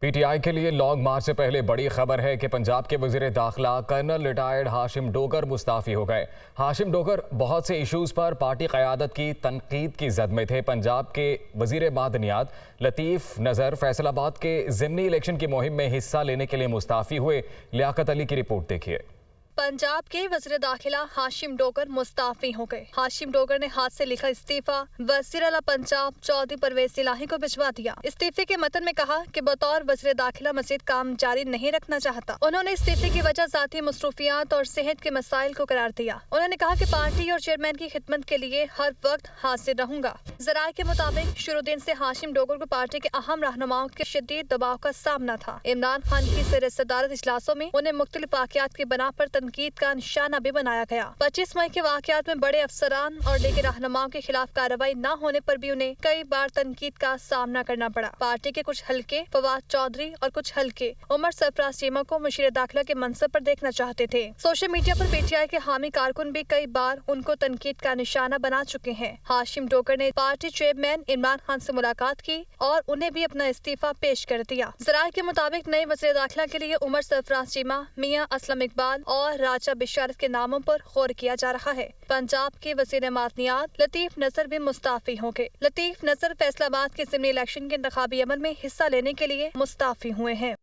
PTI के लिए long मार्च से पहले बड़ी खबर है कि पंजाब के वजीर दाखिला कर्नल रिटायर्ड हाशिम डोगर मुस्ताफी हो गए हाशिम डोगर बहुत से इश्यूज पर पार्टी क़्यादत की तनकीद की जद में थे पंजाब के वजीर मादनियात लतीफ़ नज़र फैसलाबाद के ज़िमनी इलेक्शन की मुहिम में हिस्सा लेने के लिए मुस्ताफ़ी हुए लियाकत अली की रिपोर्ट देखिए पंजाब के वजीर दाखिला हाशिम डोगर मुस्ताफी हो गए हाशिम डोगर ने हाथ से लिखा इस्तीफा वजीर अला पंजाब चौधरी परवेज इलाही को भिजवा दिया इस्तीफे के मतन में कहा कि बतौर वजीर दाखिला मजीद काम जारी नहीं रखना चाहता उन्होंने इस्तीफे की वजह जाती मसरूफियात और सेहत के मसाइल को करार दिया उन्होंने कहा की पार्टी और चेयरमैन की खिदमत के लिए हर वक्त हाजिर रहूंगा जराये के मुताबिक शुरू दिन ऐसी हाशिम डोगर को पार्टी के अहम रहनुमाओं के शदीद दबाव का सामना था इमरान खान की सर सदारत इजलासों में उन्हें मुख्तलि वाकत की बना आरोप तनकीद का निशाना भी बनाया गया पच्चीस मई के वाकत में बड़े अफसरान और लेके रहनुमाओं के खिलाफ कार्रवाई न होने आरोप भी उन्हें कई बार तनकीद का सामना करना पड़ा पार्टी के कुछ हल्के फवाद चौधरी और कुछ हल्के उमर सरफराज चीमा को मुशीर दाखिला के मनसब आरोप देखना चाहते थे सोशल मीडिया आरोप पीटीआई के हामी कारकुन भी कई बार उनको तनकीद का निशाना बना चुके हैं हाशिम डोकर ने पार्टी चेयरमैन इमरान खान ऐसी मुलाकात की और उन्हें भी अपना इस्तीफा पेश कर दिया जरा के मुताबिक नए वजीर दाखिला के लिए उमर सरफराज चीमा मियाँ असलम इकबाल और राजा बिशारत के नामों पर गौर किया जा रहा है पंजाब के वजीर मातनियात लतीफ नजर भी मुस्ताफी होंगे लतीफ नजर फैसलाबाद के जिमनी इलेक्शन के इंतबी अमल में हिस्सा लेने के लिए मुस्ताफी हुए हैं